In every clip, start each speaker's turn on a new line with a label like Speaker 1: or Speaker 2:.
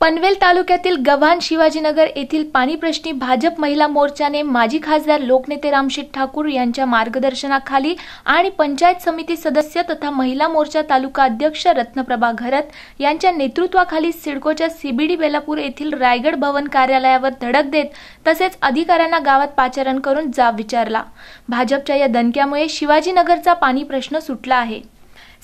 Speaker 1: पनवेल तालुक्यातील गव्हाण शिवाजीनगर येथील पाणीप्रश्नी भाजप महिला मोर्चाने माजी खासदार लोकनेते रामशेठ ठाकूर यांच्या मार्गदर्शनाखाली आणि पंचायत समिती सदस्य तथा महिला मोर्चा तालुका अध्यक्ष रत्नप्रभा घरत यांच्या नेतृत्वाखाली सिडकोच्या सीबीडी बेलापूर येथील रायगड भवन कार्यालयावर धडक देत तसेच अधिकाऱ्यांना गावात पाचारण करून जाब विचारला भाजपच्या या दणक्यामुळे शिवाजीनगरचा पाणी प्रश्न सुटला आहे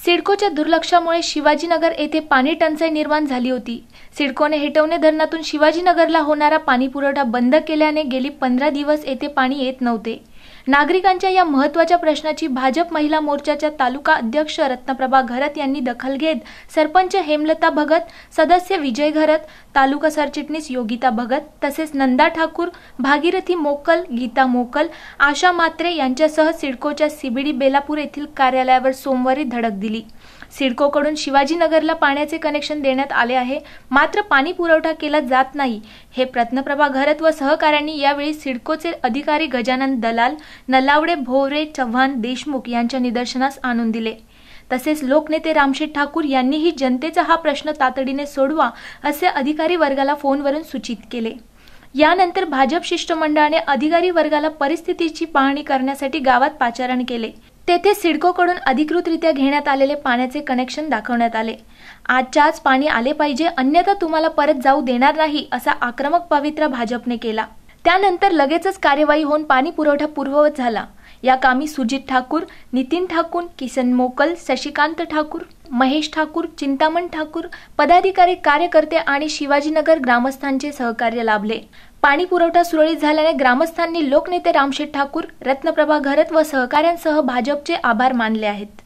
Speaker 1: सिडकोच्या दुर्लक्षामुळे शिवाजीनगर येथे पाणी टंचाई निर्माण झाली होती सिडकोने हेटवणे धरणातून शिवाजीनगरला होणारा पाणीपुरवठा बंद केल्याने गेली पंधरा दिवस येथे पाणी येत नव्हते नागरिकांच्या या महत्वाच्या प्रश्नाची भाजप महिला मोर्चाच्या तालुका अध्यक्ष रत्नप्रभा घरत यांनी दखल घेत सरपंच हेमलता भगत सदस्य विजय घरत तालुका सरचिटणीस योगिता भगत तसेच नंदा ठाकूर भागीरथी मोकल गीता मोकल आशा मात्रे यांच्यासह सिडकोच्या सीबीडी बेलापूर येथील कार्यालयावर सोमवारी धडक दिली सिडकोकडून शिवाजीनगरला पाण्याचे कनेक्शन देण्यात आले आहे मात्र पाणी पुरवठा केला जात नाही हे प्रत्नप्रभा घरत व सहकाऱ्यांनी यावेळी सिडकोचे अधिकारी गजानन दलाल नलावडे भोवरे चव्हाण देशमुख यांच्या निदर्शनास आणून दिले तसेच लोकनेते रामशेठ ठाकूर यांनीही जनतेचा हा प्रश्न तातडीने सोडवा असे अधिकारी वर्गाला फोनवरून सूचित केले यानंतर भाजप शिष्टमंडळाने अधिकारी वर्गाला परिस्थितीची पाहणी करण्यासाठी गावात पाचारण केले तेथे सिडकोकडून अधिकृतरित्या घेण्यात आलेले पाण्याचे कनेक्शन दाखवण्यात आले आजच्याच पाणी आले पाहिजे अन्यथा तुम्हाला परत जाऊ देणार नाही असा आक्रमक पवित्रा भाजपने केला त्यानंतर लगेचच कार्यवाही होऊन पाणी पुरवठा पूर्ववत झाला या कामी सुजित ठाकूर नितीन ठाकूर किसन मोकल शशिकांत ठाकूर महेश ठाकूर चिंतामण ठाकूर पदाधिकारी कार्यकर्ते आणि शिवाजीनगर ग्रामस्थांचे सहकार्य लाभले पाणी पुरवठा सुरळीत झाल्याने ग्रामस्थांनी लोकनेते रामशेठ ठाकूर रत्नप्रभा घरत व सहकाऱ्यांसह भाजपचे आभार मानले आहेत